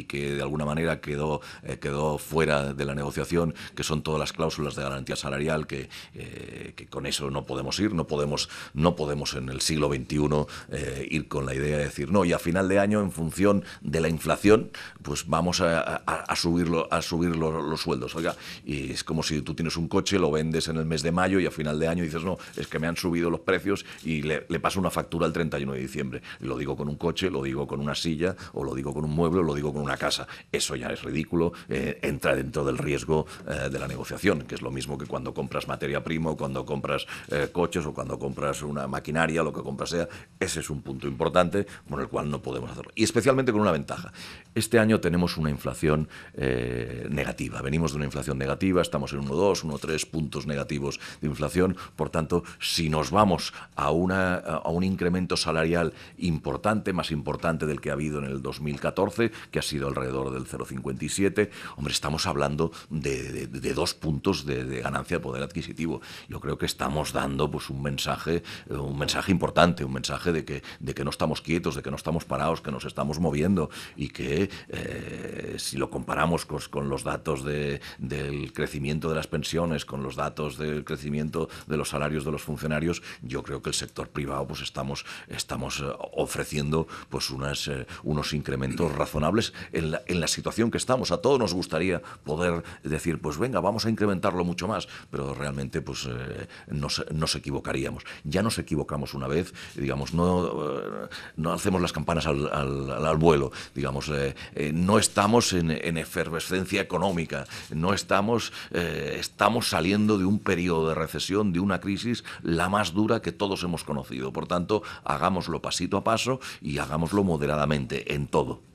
y que de alguna manera quedó, eh, quedó fuera de la negociación, que son todas las cláusulas de garantía salarial, que, eh, con eso no podemos ir, no podemos, no podemos en el siglo XXI eh, ir con la idea de decir, no, y a final de año, en función de la inflación, pues vamos a, subirlo, a subir los, sueldos. Oiga, y es como si tú tienes un coche, lo vendes en el mes de mayo y a final de año dices, no, es que me han subido los precios y le, le paso una factura el 31 de diciembre. Lo digo con un coche, lo digo con una silla, o lo digo con un mueble, o lo digo con una una casa. Eso ya es ridículo, eh, entra dentro del riesgo eh, de la negociación, que es lo mismo que cuando compras materia prima, cuando compras eh, coches o cuando compras una maquinaria, lo que compras sea. Ese es un punto importante con el cual no podemos hacerlo. Y especialmente con una ventaja. Este año tenemos una inflación negativa. Venimos de una inflación negativa, estamos en 1,2, 1,3 puntos negativos de inflación. Por tanto, si nos vamos a, una, a un incremento salarial importante, más importante del que ha habido en el 2014, que ha sido alrededor del 0,57. Hombre, estamos hablando de, dos puntos de, ganancia de poder adquisitivo. Yo creo que estamos dando pues, un, mensaje, eh, un mensaje importante, un mensaje de que, de que no estamos quietos, de que no estamos parados, que nos estamos moviendo y que eh, si lo comparamos con, los datos del crecimiento de las pensiones, con los datos del crecimiento de los salarios de los funcionarios, yo creo que el sector privado pues estamos, estamos eh, ofreciendo pues unas, unos incrementos razonables en la, situación que estamos. A todos nos gustaría poder decir, pues venga, vamos a incrementarlo mucho más, pero realmente pues eh, nos, equivocaríamos. Ya nos equivocamos una vez, digamos, no, eh, hacemos las campanas al, al, al vuelo, digamos, eh, no estamos en, en, efervescencia económica, no estamos, estamos saliendo de un periodo de recesión, de una crisis la más dura que todos hemos conocido. Por tanto, hagámoslo pasito a paso y hagámoslo moderadamente en todo.